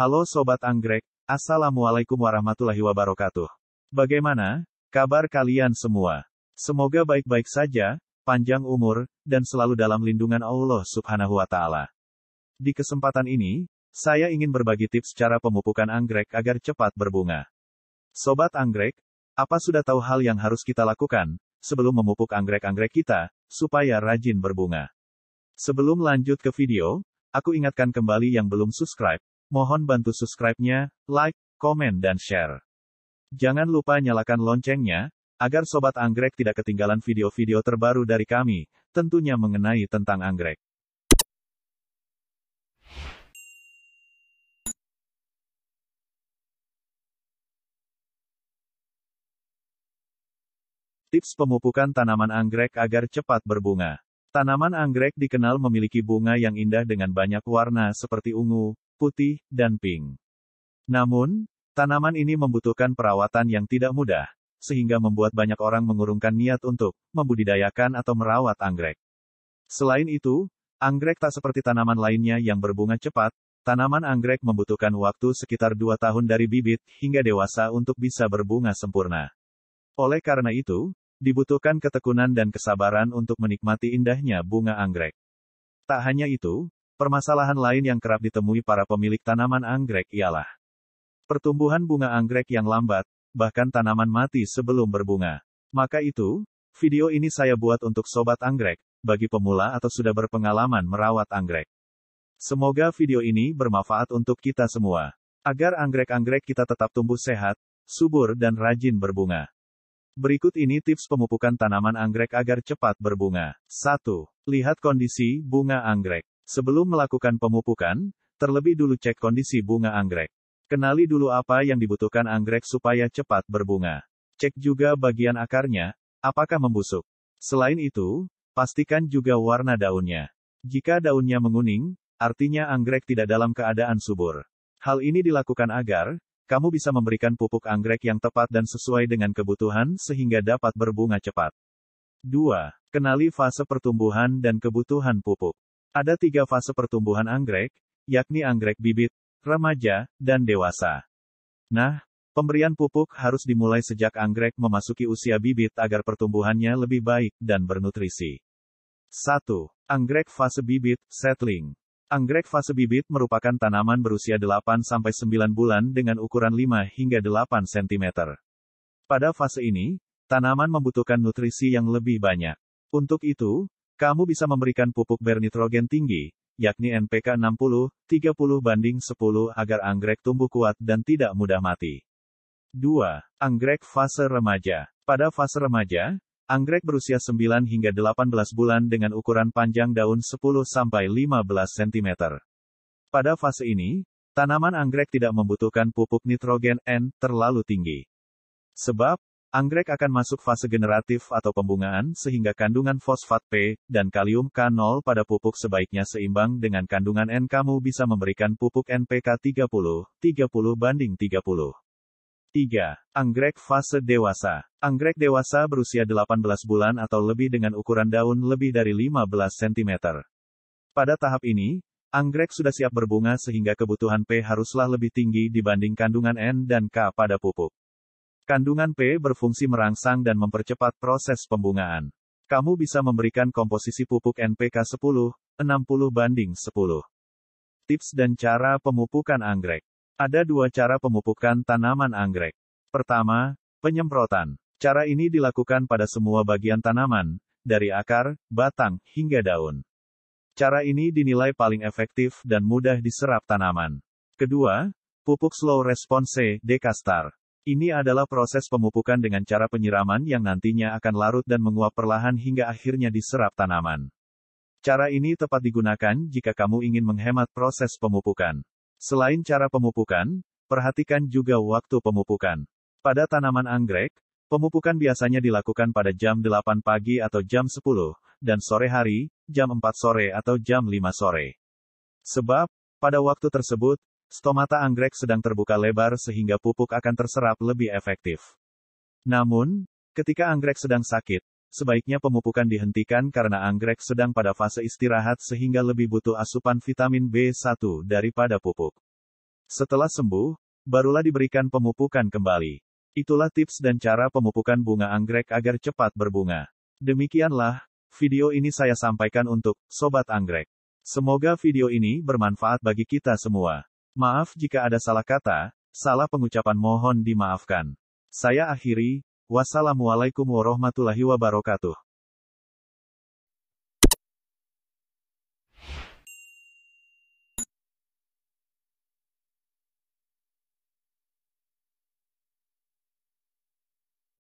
Halo Sobat Anggrek, Assalamualaikum warahmatullahi wabarakatuh. Bagaimana, kabar kalian semua? Semoga baik-baik saja, panjang umur, dan selalu dalam lindungan Allah subhanahu wa ta'ala. Di kesempatan ini, saya ingin berbagi tips cara pemupukan anggrek agar cepat berbunga. Sobat anggrek, apa sudah tahu hal yang harus kita lakukan, sebelum memupuk anggrek-anggrek kita, supaya rajin berbunga? Sebelum lanjut ke video, aku ingatkan kembali yang belum subscribe, mohon bantu subscribe-nya, like, komen dan share. Jangan lupa nyalakan loncengnya, agar Sobat Anggrek tidak ketinggalan video-video terbaru dari kami, tentunya mengenai tentang anggrek. Tips pemupukan tanaman anggrek agar cepat berbunga. Tanaman anggrek dikenal memiliki bunga yang indah dengan banyak warna seperti ungu, putih, dan pink. Namun, tanaman ini membutuhkan perawatan yang tidak mudah, sehingga membuat banyak orang mengurungkan niat untuk membudidayakan atau merawat anggrek. Selain itu, anggrek tak seperti tanaman lainnya yang berbunga cepat, tanaman anggrek membutuhkan waktu sekitar 2 tahun dari bibit hingga dewasa untuk bisa berbunga sempurna. Oleh karena itu, dibutuhkan ketekunan dan kesabaran untuk menikmati indahnya bunga anggrek. Tak hanya itu, Permasalahan lain yang kerap ditemui para pemilik tanaman anggrek ialah pertumbuhan bunga anggrek yang lambat, bahkan tanaman mati sebelum berbunga. Maka itu, video ini saya buat untuk sobat anggrek, bagi pemula atau sudah berpengalaman merawat anggrek. Semoga video ini bermanfaat untuk kita semua. Agar anggrek-anggrek kita tetap tumbuh sehat, subur dan rajin berbunga. Berikut ini tips pemupukan tanaman anggrek agar cepat berbunga. 1. Lihat kondisi bunga anggrek. Sebelum melakukan pemupukan, terlebih dulu cek kondisi bunga anggrek. Kenali dulu apa yang dibutuhkan anggrek supaya cepat berbunga. Cek juga bagian akarnya, apakah membusuk. Selain itu, pastikan juga warna daunnya. Jika daunnya menguning, artinya anggrek tidak dalam keadaan subur. Hal ini dilakukan agar kamu bisa memberikan pupuk anggrek yang tepat dan sesuai dengan kebutuhan sehingga dapat berbunga cepat. 2. Kenali fase pertumbuhan dan kebutuhan pupuk. Ada tiga fase pertumbuhan anggrek, yakni anggrek bibit, remaja, dan dewasa. Nah, pemberian pupuk harus dimulai sejak anggrek memasuki usia bibit agar pertumbuhannya lebih baik dan bernutrisi. 1. Anggrek fase bibit, settling. Anggrek fase bibit merupakan tanaman berusia 8-9 bulan dengan ukuran 5 hingga 8 cm. Pada fase ini, tanaman membutuhkan nutrisi yang lebih banyak. Untuk itu, kamu bisa memberikan pupuk bernitrogen tinggi, yakni NPK 60, 30 banding 10 agar anggrek tumbuh kuat dan tidak mudah mati. 2. Anggrek fase remaja. Pada fase remaja, anggrek berusia 9 hingga 18 bulan dengan ukuran panjang daun 10 sampai 15 cm. Pada fase ini, tanaman anggrek tidak membutuhkan pupuk nitrogen N terlalu tinggi. Sebab, Anggrek akan masuk fase generatif atau pembungaan sehingga kandungan fosfat P dan kalium K0 pada pupuk sebaiknya seimbang dengan kandungan N. Kamu bisa memberikan pupuk NPK 30, 30 banding 30. 3. Anggrek fase dewasa. Anggrek dewasa berusia 18 bulan atau lebih dengan ukuran daun lebih dari 15 cm. Pada tahap ini, anggrek sudah siap berbunga sehingga kebutuhan P haruslah lebih tinggi dibanding kandungan N dan K pada pupuk. Kandungan P berfungsi merangsang dan mempercepat proses pembungaan. Kamu bisa memberikan komposisi pupuk NPK 10, 60 banding 10. Tips dan cara pemupukan anggrek. Ada dua cara pemupukan tanaman anggrek. Pertama, penyemprotan. Cara ini dilakukan pada semua bagian tanaman, dari akar, batang, hingga daun. Cara ini dinilai paling efektif dan mudah diserap tanaman. Kedua, pupuk slow response C, Dekastar. Ini adalah proses pemupukan dengan cara penyiraman yang nantinya akan larut dan menguap perlahan hingga akhirnya diserap tanaman. Cara ini tepat digunakan jika kamu ingin menghemat proses pemupukan. Selain cara pemupukan, perhatikan juga waktu pemupukan. Pada tanaman anggrek, pemupukan biasanya dilakukan pada jam 8 pagi atau jam 10, dan sore hari, jam 4 sore atau jam 5 sore. Sebab, pada waktu tersebut, Stomata anggrek sedang terbuka lebar sehingga pupuk akan terserap lebih efektif. Namun, ketika anggrek sedang sakit, sebaiknya pemupukan dihentikan karena anggrek sedang pada fase istirahat sehingga lebih butuh asupan vitamin B1 daripada pupuk. Setelah sembuh, barulah diberikan pemupukan kembali. Itulah tips dan cara pemupukan bunga anggrek agar cepat berbunga. Demikianlah, video ini saya sampaikan untuk Sobat Anggrek. Semoga video ini bermanfaat bagi kita semua. Maaf jika ada salah kata, salah pengucapan mohon dimaafkan. Saya akhiri, wassalamualaikum warahmatullahi wabarakatuh.